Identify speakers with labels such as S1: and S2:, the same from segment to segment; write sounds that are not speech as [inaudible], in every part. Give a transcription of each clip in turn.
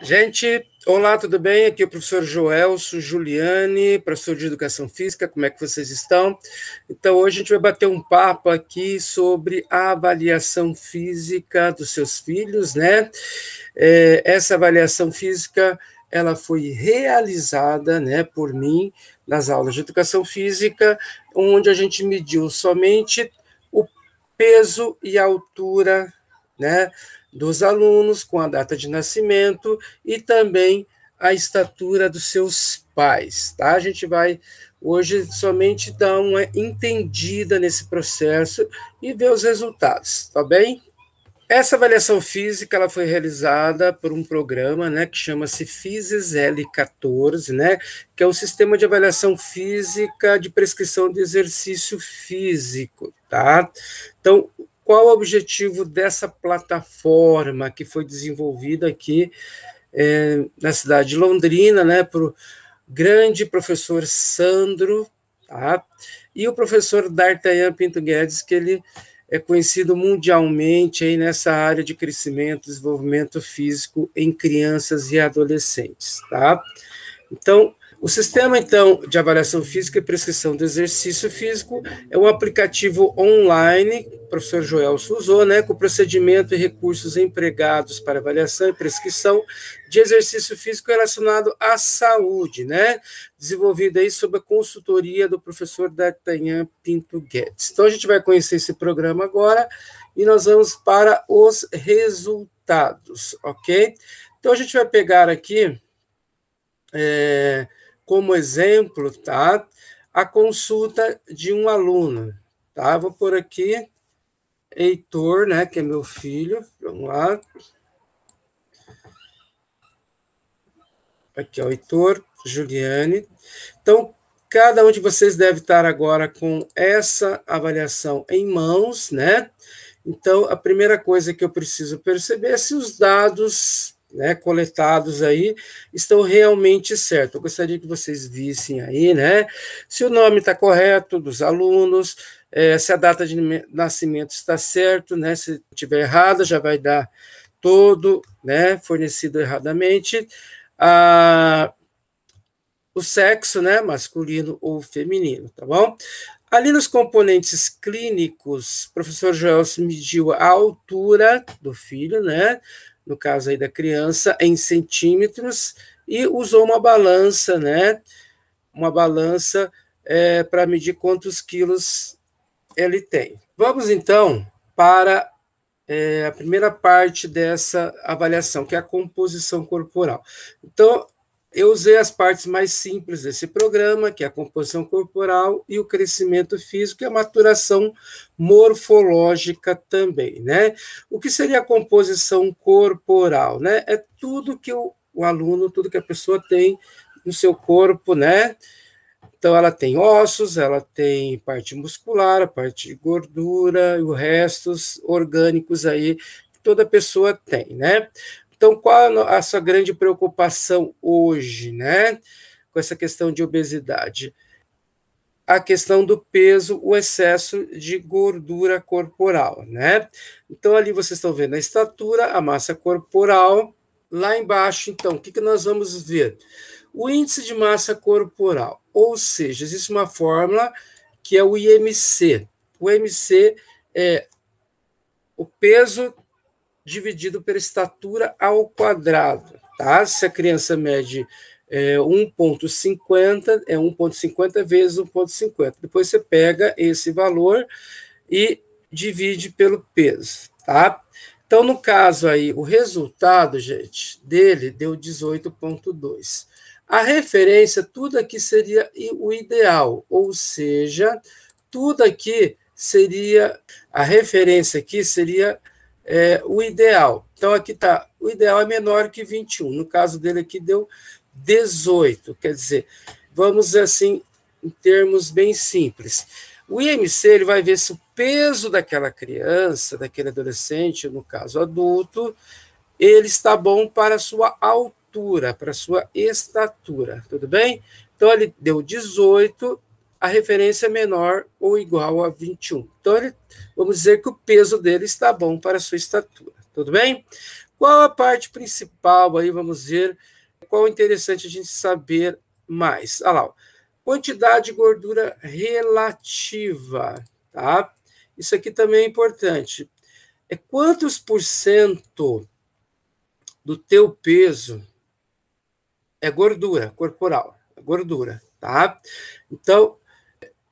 S1: Gente, olá, tudo bem? Aqui é o professor Joelso Giuliani, professor de Educação Física, como é que vocês estão? Então, hoje a gente vai bater um papo aqui sobre a avaliação física dos seus filhos, né? É, essa avaliação física, ela foi realizada, né, por mim, nas aulas de Educação Física, onde a gente mediu somente o peso e a altura, né, dos alunos, com a data de nascimento e também a estatura dos seus pais, tá? A gente vai hoje somente dar uma entendida nesse processo e ver os resultados, tá bem? Essa avaliação física ela foi realizada por um programa né, que chama-se FISES L14, né, que é um sistema de avaliação física de prescrição de exercício físico. Tá? Então, qual o objetivo dessa plataforma que foi desenvolvida aqui é, na cidade de Londrina, né, o grande professor Sandro, tá? e o professor D'Artagnan Pinto Guedes, que ele é conhecido mundialmente aí nessa área de crescimento e desenvolvimento físico em crianças e adolescentes. Tá? Então, o sistema, então, de avaliação física e prescrição de exercício físico é um aplicativo online, o professor Joel usou, né, com procedimento e recursos empregados para avaliação e prescrição de exercício físico relacionado à saúde, né, desenvolvido aí sob a consultoria do professor D'Artagnan Pinto Guedes. Então, a gente vai conhecer esse programa agora e nós vamos para os resultados, ok? Então, a gente vai pegar aqui... É, como exemplo, tá? A consulta de um aluno, tá? Vou por aqui Heitor, né, que é meu filho. Vamos lá. Aqui, o Heitor, Juliane. Então, cada um de vocês deve estar agora com essa avaliação em mãos, né? Então, a primeira coisa que eu preciso perceber é se os dados né, coletados aí estão realmente certos. Eu gostaria que vocês vissem aí, né, se o nome está correto dos alunos, é, se a data de nascimento está certo, né, se tiver errada já vai dar todo, né, fornecido erradamente, ah, o sexo, né, masculino ou feminino, tá bom? Ali nos componentes clínicos, o professor Joelson mediu a altura do filho, né, no caso aí da criança, em centímetros, e usou uma balança, né? Uma balança é, para medir quantos quilos ele tem. Vamos então para é, a primeira parte dessa avaliação, que é a composição corporal. Então, eu usei as partes mais simples desse programa, que é a composição corporal e o crescimento físico e a maturação morfológica também, né? O que seria a composição corporal, né? É tudo que o, o aluno, tudo que a pessoa tem no seu corpo, né? Então, ela tem ossos, ela tem parte muscular, a parte de gordura e os restos orgânicos aí que toda pessoa tem, né? Então, qual a sua grande preocupação hoje, né? Com essa questão de obesidade? a questão do peso, o excesso de gordura corporal, né? Então, ali vocês estão vendo a estatura, a massa corporal. Lá embaixo, então, o que, que nós vamos ver? O índice de massa corporal, ou seja, existe uma fórmula que é o IMC. O IMC é o peso dividido pela estatura ao quadrado. Tá? Se a criança mede é, 1,50, é 1,50 vezes 1,50. Depois você pega esse valor e divide pelo peso. Tá? Então, no caso aí, o resultado, gente, dele deu 18,2. A referência, tudo aqui seria o ideal, ou seja, tudo aqui seria, a referência aqui seria é, o ideal. Então, aqui está, o ideal é menor que 21. No caso dele aqui, deu 18. Quer dizer, vamos assim, em termos bem simples. O IMC ele vai ver se o peso daquela criança, daquele adolescente, no caso adulto, ele está bom para a sua altura, para a sua estatura, tudo bem? Então ele deu 18 a referência é menor ou igual a 21. Então, ele, vamos dizer que o peso dele está bom para a sua estatura. Tudo bem? Qual a parte principal aí? Vamos ver qual é interessante a gente saber mais. Olha lá, quantidade de gordura relativa, tá? Isso aqui também é importante. É quantos por cento do teu peso é gordura corporal, é gordura, tá? Então,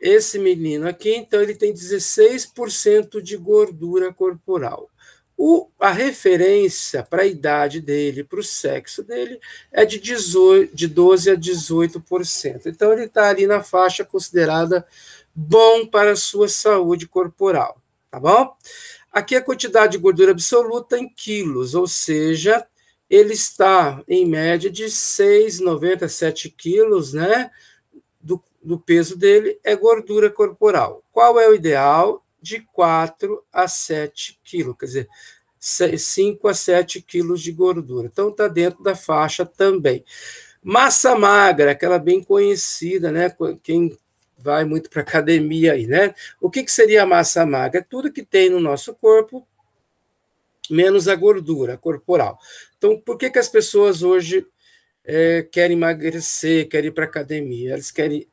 S1: esse menino aqui, então, ele tem 16% de gordura corporal. O, a referência para a idade dele, para o sexo dele, é de, 18, de 12 a 18%. Então, ele está ali na faixa considerada bom para a sua saúde corporal, tá bom? Aqui a quantidade de gordura absoluta em quilos, ou seja, ele está em média de 6,97 quilos, né? do peso dele é gordura corporal. Qual é o ideal? De 4 a 7 quilos, quer dizer, 5 a 7 quilos de gordura. Então, está dentro da faixa também. Massa magra, aquela bem conhecida, né? Quem vai muito para academia aí, né? O que, que seria a massa magra? É tudo que tem no nosso corpo, menos a gordura corporal. Então, por que, que as pessoas hoje é, querem emagrecer, querem ir para academia? Elas querem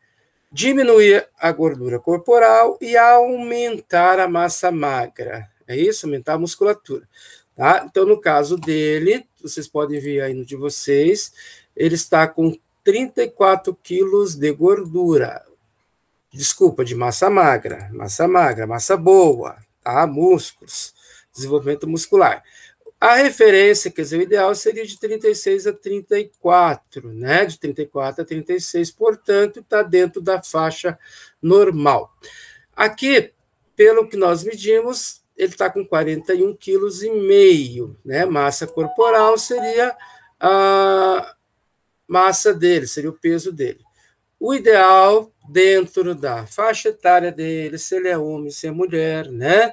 S1: diminuir a gordura corporal e aumentar a massa magra. É isso? Aumentar a musculatura. Tá? Então, no caso dele, vocês podem ver aí no de vocês, ele está com 34 quilos de gordura. Desculpa, de massa magra, massa magra, massa boa, tá? Músculos, desenvolvimento muscular. A referência, quer dizer, o ideal seria de 36 a 34, né? De 34 a 36, portanto, está dentro da faixa normal. Aqui, pelo que nós medimos, ele está com 41,5 kg, né? Massa corporal seria a massa dele, seria o peso dele. O ideal dentro da faixa etária dele, se ele é homem, se é mulher, né?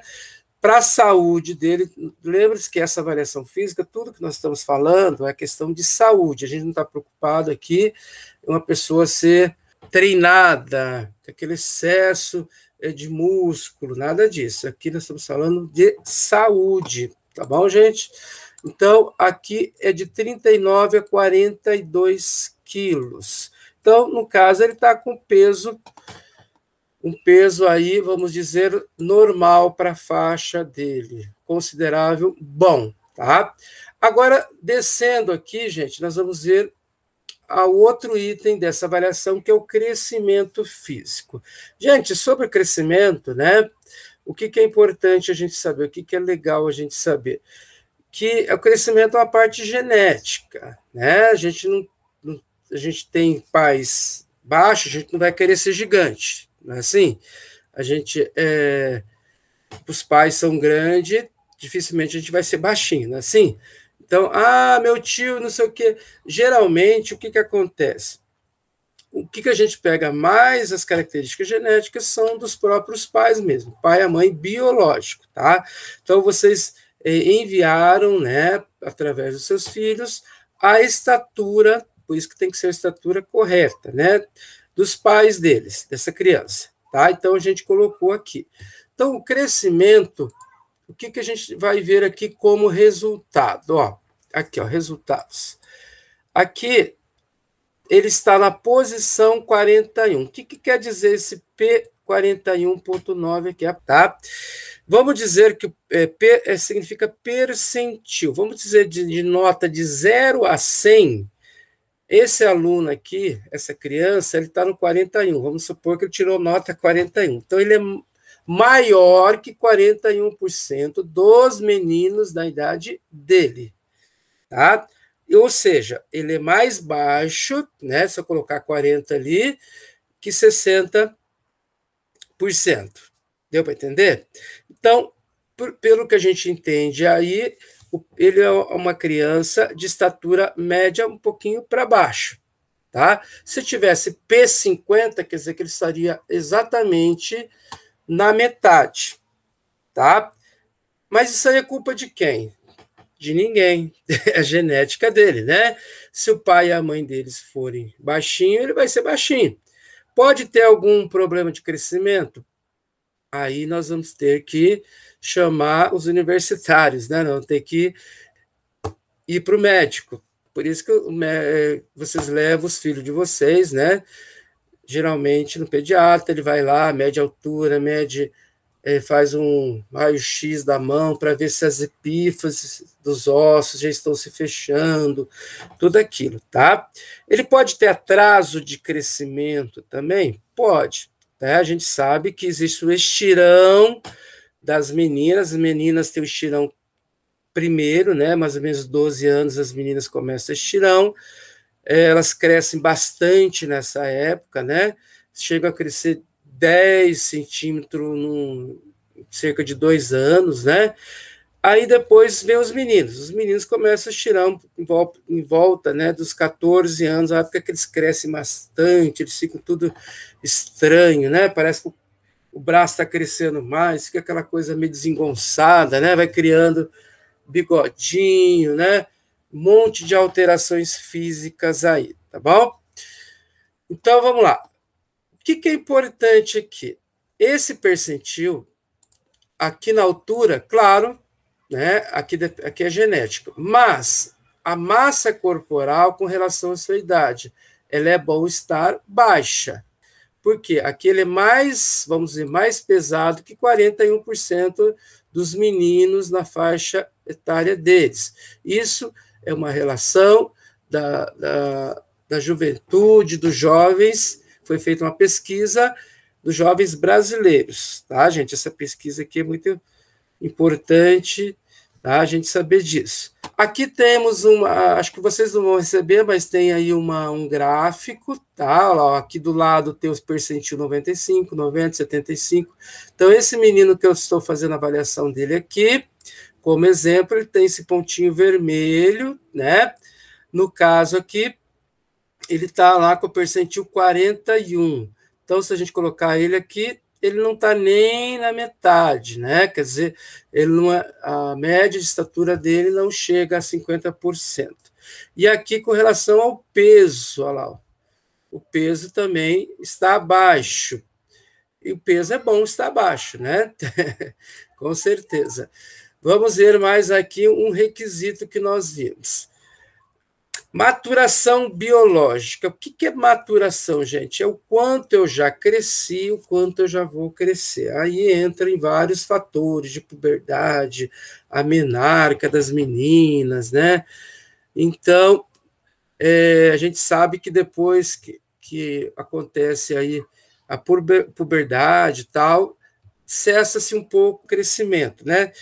S1: para a saúde dele, lembre-se que essa avaliação física, tudo que nós estamos falando é questão de saúde. A gente não está preocupado aqui uma pessoa ser treinada, aquele excesso é, de músculo, nada disso. Aqui nós estamos falando de saúde, tá bom, gente? Então, aqui é de 39 a 42 quilos. Então, no caso, ele está com peso um peso aí, vamos dizer, normal para a faixa dele, considerável, bom, tá? Agora, descendo aqui, gente, nós vamos ver ao outro item dessa avaliação, que é o crescimento físico. Gente, sobre o crescimento, né? O que, que é importante a gente saber? O que, que é legal a gente saber? Que o crescimento é uma parte genética, né? A gente não, não a gente tem pais baixos, a gente não vai querer ser gigante, não é assim? A gente. É, os pais são grandes, dificilmente a gente vai ser baixinho, não é assim? Então, ah, meu tio, não sei o quê. Geralmente, o que, que acontece? O que, que a gente pega mais as características genéticas são dos próprios pais mesmo, pai e mãe biológico, tá? Então, vocês é, enviaram, né, através dos seus filhos, a estatura, por isso que tem que ser a estatura correta, né? dos pais deles, dessa criança. Tá? Então, a gente colocou aqui. Então, o crescimento, o que, que a gente vai ver aqui como resultado? Ó, aqui, ó, resultados. Aqui, ele está na posição 41. O que, que quer dizer esse P41.9 aqui? Tá? Vamos dizer que é, P é, significa percentil. Vamos dizer de, de nota de 0 a 100, esse aluno aqui, essa criança, ele está no 41. Vamos supor que ele tirou nota 41. Então, ele é maior que 41% dos meninos da idade dele. Tá? Ou seja, ele é mais baixo, né? Se eu colocar 40 ali, que 60%. Deu para entender? Então, por, pelo que a gente entende aí, ele é uma criança de estatura média um pouquinho para baixo. Tá? Se tivesse P50, quer dizer que ele estaria exatamente na metade. Tá? Mas isso aí é culpa de quem? de ninguém. [laughs] É a genética dele, né? Se o pai e a mãe deles forem baixinho, ele vai ser baixinho. Pode ter algum problema de crescimento? Aí nós vamos ter que chamar os universitários, né? Não tem que ir para o médico. Por isso que é, vocês levam os filhos de vocês, né? Geralmente no pediatra, ele vai lá, mede a altura, mede, é, faz um raio-x da mão para ver se as epífases dos ossos já estão se fechando, tudo aquilo, tá? Ele pode ter atraso de crescimento também? Pode. Né? A gente sabe que existe o estirão das meninas. As meninas têm o estirão primeiro, né? Mais ou menos 12 anos as meninas começam a estirão. É, elas crescem bastante nessa época, né? Chegam a crescer 10 centímetros num, cerca de dois anos, né? Aí depois vem os meninos. Os meninos começam a estirão em volta, em volta né, dos 14 anos, a época que eles crescem bastante, eles ficam tudo estranho, né? Parece que o o braço está crescendo mais, fica aquela coisa meio desengonçada, né? Vai criando bigodinho, né? Um monte de alterações físicas aí, tá bom? Então vamos lá. O que, que é importante aqui? Esse percentil, aqui na altura, claro, né? Aqui, aqui é genético, mas a massa corporal com relação à sua idade, ela é bom estar baixa, porque aquele é mais, vamos dizer, mais pesado que 41% dos meninos na faixa etária deles. Isso é uma relação da, da, da juventude, dos jovens, foi feita uma pesquisa dos jovens brasileiros, tá, gente? Essa pesquisa aqui é muito importante, tá, a gente saber disso. Aqui temos uma, acho que vocês não vão receber, mas tem aí uma, um gráfico, tá? Lá, aqui do lado tem os percentil 95, 90, 75. Então, esse menino que eu estou fazendo a avaliação dele aqui, como exemplo, ele tem esse pontinho vermelho, né? No caso aqui, ele está lá com o percentil 41. Então, se a gente colocar ele aqui, ele não está nem na metade, né? Quer dizer, ele não, é, a média de estatura dele não chega a 50%. E aqui com relação ao peso, olha lá, o peso também está abaixo. E o peso é bom estar abaixo, né? [laughs] com certeza. Vamos ver mais aqui um requisito que nós vimos. Maturação biológica. O que é maturação, gente? É o quanto eu já cresci, o quanto eu já vou crescer. Aí entra em vários fatores de puberdade, a menarca das meninas, né? Então, é, a gente sabe que depois que, que acontece aí a puberdade e tal, cessa-se um pouco o crescimento, né?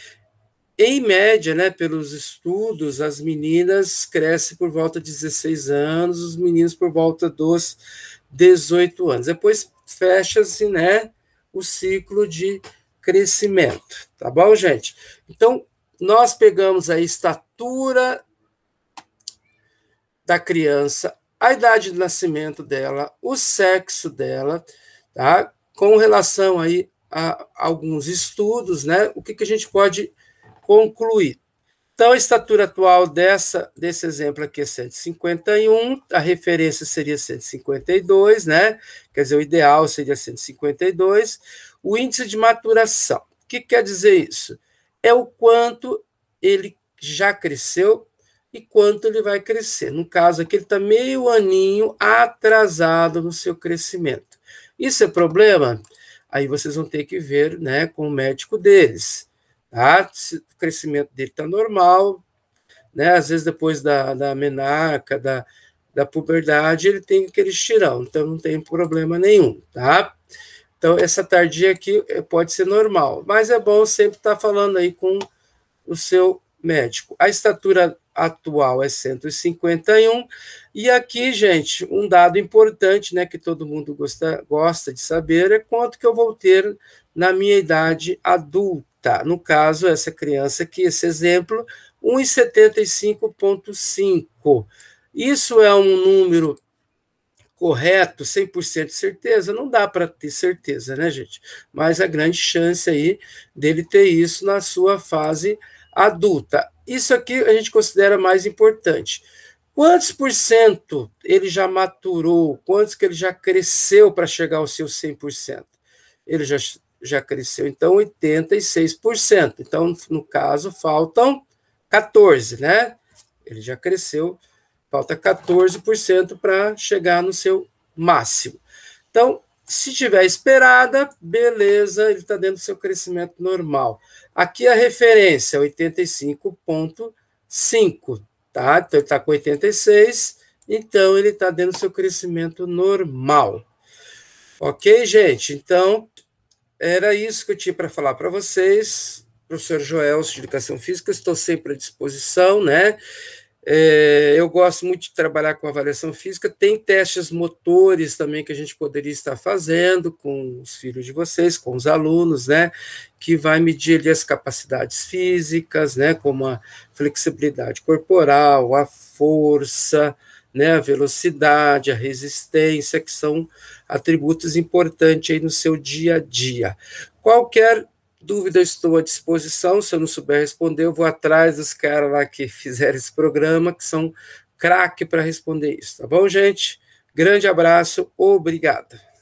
S1: Em média, né, pelos estudos, as meninas crescem por volta de 16 anos, os meninos por volta dos 18 anos. Depois fecha-se, né, o ciclo de crescimento, tá bom, gente? Então, nós pegamos a estatura da criança, a idade de nascimento dela, o sexo dela, tá? Com relação aí a alguns estudos, né? O que, que a gente pode concluir Então, a estatura atual dessa, desse exemplo aqui é 151, a referência seria 152, né? Quer dizer, o ideal seria 152. O índice de maturação. O que quer dizer isso? É o quanto ele já cresceu e quanto ele vai crescer. No caso aqui, ele está meio aninho atrasado no seu crescimento. Isso é problema? Aí vocês vão ter que ver né, com o médico deles. Ah, o crescimento dele está normal, né? Às vezes depois da, da menarca, da, da puberdade, ele tem aquele estirão, então não tem problema nenhum, tá? Então, essa tardia aqui é, pode ser normal, mas é bom sempre estar tá falando aí com o seu médico. A estatura atual é 151, e aqui, gente, um dado importante, né, que todo mundo gosta, gosta de saber é quanto que eu vou ter na minha idade adulta. No caso, essa criança aqui, esse exemplo, 1,75,5. Isso é um número correto, 100% de certeza? Não dá para ter certeza, né, gente? Mas a grande chance aí dele ter isso na sua fase adulta. Isso aqui a gente considera mais importante. Quantos por cento ele já maturou? Quantos que ele já cresceu para chegar ao seu 100%? Ele já já cresceu, então, 86%. Então, no caso, faltam 14%, né? Ele já cresceu, falta 14% para chegar no seu máximo. Então, se tiver esperada, beleza, ele está dentro do seu crescimento normal. Aqui a referência, 85,5, tá? Então, ele está com 86, então ele está dentro do seu crescimento normal. Ok, gente? Então, era isso que eu tinha para falar para vocês. Professor Joel, de Educação Física, estou sempre à disposição, né? É, eu gosto muito de trabalhar com avaliação física. Tem testes motores também que a gente poderia estar fazendo com os filhos de vocês, com os alunos, né? Que vai medir ali as capacidades físicas, né? Como a flexibilidade corporal, a força, né, a velocidade, a resistência, que são atributos importantes aí no seu dia a dia. Qualquer dúvida, estou à disposição. Se eu não souber responder, eu vou atrás dos caras lá que [laughs] fizeram esse programa, que são craque para responder isso, tá bom, gente? Grande abraço, obrigado.